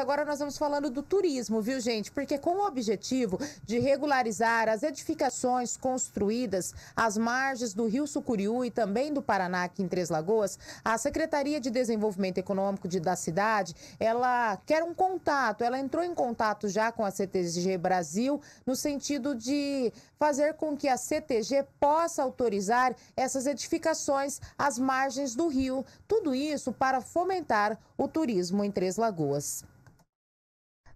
Agora nós vamos falando do turismo, viu, gente? Porque com o objetivo de regularizar as edificações construídas às margens do Rio Sucuriú e também do Paraná aqui em Três Lagoas, a Secretaria de Desenvolvimento Econômico de, da cidade, ela quer um contato, ela entrou em contato já com a CTG Brasil no sentido de fazer com que a CTG possa autorizar essas edificações às margens do rio. Tudo isso para fomentar o turismo em Três Lagoas.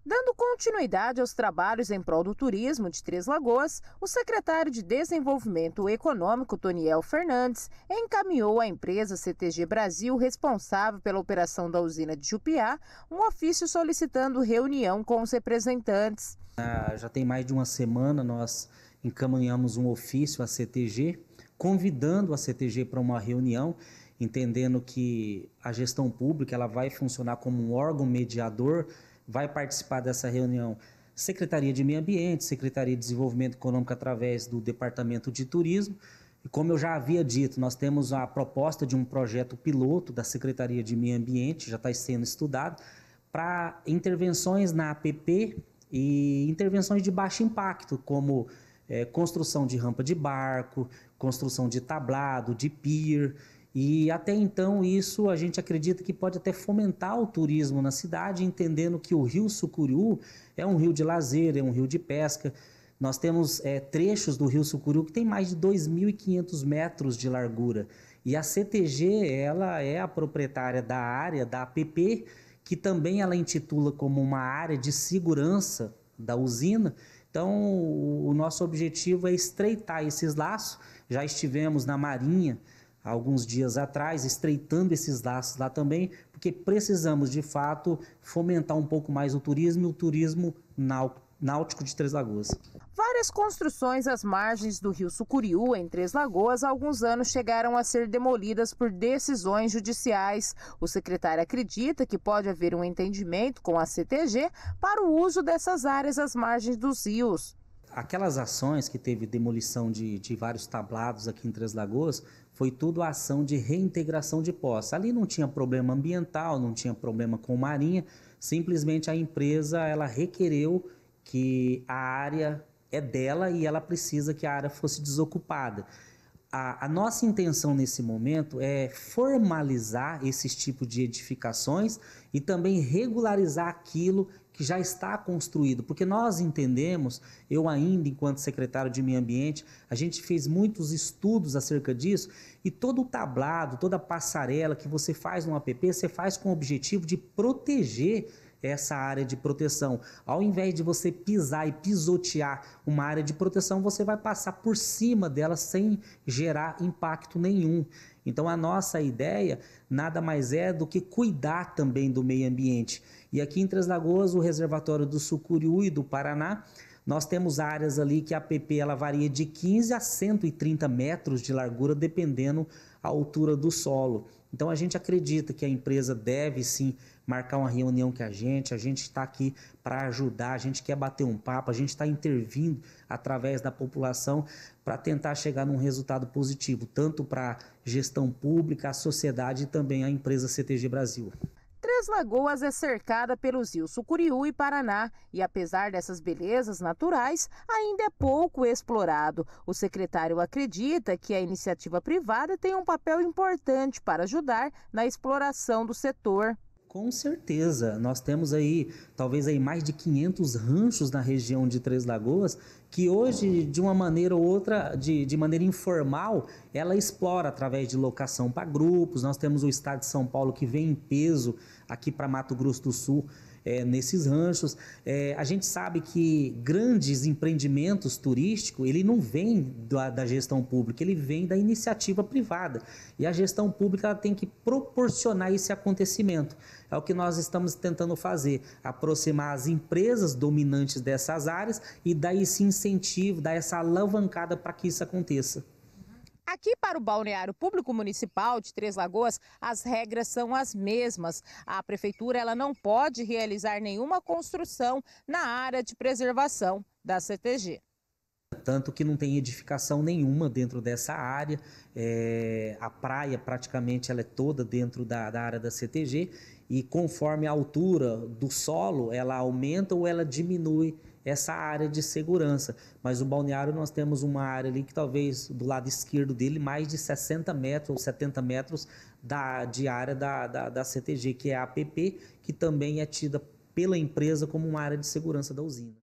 Dando continuidade aos trabalhos em prol do turismo de Três Lagoas, o secretário de Desenvolvimento Econômico, Toniel Fernandes, encaminhou à empresa CTG Brasil, responsável pela operação da usina de Jupiá, um ofício solicitando reunião com os representantes. Ah, já tem mais de uma semana nós encaminhamos um ofício à CTG, convidando a CTG para uma reunião entendendo que a gestão pública ela vai funcionar como um órgão mediador vai participar dessa reunião Secretaria de Meio Ambiente, Secretaria de Desenvolvimento Econômico através do Departamento de Turismo. E como eu já havia dito, nós temos a proposta de um projeto piloto da Secretaria de Meio Ambiente, já está sendo estudado, para intervenções na APP e intervenções de baixo impacto, como é, construção de rampa de barco, construção de tablado, de pier e até então isso a gente acredita que pode até fomentar o turismo na cidade, entendendo que o Rio Sucuriú é um rio de lazer, é um rio de pesca. Nós temos é, trechos do Rio Sucuriú que tem mais de 2.500 metros de largura. E a CTG ela é a proprietária da área da APP, que também ela intitula como uma área de segurança da usina. Então, o nosso objetivo é estreitar esses laços. Já estivemos na Marinha há alguns dias atrás, estreitando esses laços lá também, porque precisamos de fato fomentar um pouco mais o turismo e o turismo náutico de Três Lagoas. Várias construções às margens do rio Sucuriú, em Três Lagoas, há alguns anos chegaram a ser demolidas por decisões judiciais. O secretário acredita que pode haver um entendimento com a CTG para o uso dessas áreas às margens dos rios aquelas ações que teve demolição de, de vários tablados aqui em Três Lagoas, foi tudo ação de reintegração de posse. Ali não tinha problema ambiental, não tinha problema com marinha, simplesmente a empresa ela requereu que a área é dela e ela precisa que a área fosse desocupada a, a, nossa intenção nesse momento é formalizar esses tipos de edificações e também regularizar aquilo que já está construído, porque nós entendemos, eu ainda enquanto secretário de meio ambiente, a gente fez muitos estudos acerca disso e todo o tablado, toda a passarela que você faz no APP, você faz com o objetivo de proteger essa área de proteção. Ao invés de você pisar e pisotear uma área de proteção, você vai passar por cima dela sem gerar impacto nenhum. Então a nossa ideia nada mais é do que cuidar também do meio ambiente. E aqui em Três Lagoas, o reservatório do Sucuriú e do Paraná, nós temos áreas ali que a PP ela varia de 15 a 130 metros de largura, dependendo a altura do solo. Então a gente acredita que a empresa deve sim marcar uma reunião com a gente, a gente está aqui para ajudar, a gente quer bater um papo, a gente está intervindo através da população para tentar chegar num resultado positivo, tanto para a gestão pública, a sociedade e também a empresa CTG Brasil. Três Lagoas é cercada pelos rios Sucuriú e Paraná e, apesar dessas belezas naturais, ainda é pouco explorado. O secretário acredita que a iniciativa privada tem um papel importante para ajudar na exploração do setor. Com certeza, nós temos aí talvez aí mais de 500 ranchos na região de Três Lagoas que hoje de uma maneira ou outra, de, de maneira informal, ela explora através de locação para grupos. Nós temos o estado de São Paulo que vem em peso aqui para Mato Grosso do Sul é, nesses ranchos. É, a gente sabe que grandes empreendimentos turísticos, ele não vem da, da gestão pública, ele vem da iniciativa privada. E a gestão pública tem que proporcionar esse acontecimento. É o que nós estamos tentando fazer, aproximar as empresas dominantes dessas áreas e dar esse incentivo, dar essa alavancada para que isso aconteça. Aqui para o Balneário Público Municipal de Três Lagoas, as regras são as mesmas. A prefeitura ela não pode realizar nenhuma construção na área de preservação da CTG. Tanto que não tem edificação nenhuma dentro dessa área, é, a praia praticamente ela é toda dentro da, da área da CTG e conforme a altura do solo, ela aumenta ou ela diminui essa área de segurança. Mas o balneário nós temos uma área ali que talvez do lado esquerdo dele, mais de 60 metros ou 70 metros da, de área da, da, da CTG, que é a APP, que também é tida pela empresa como uma área de segurança da usina.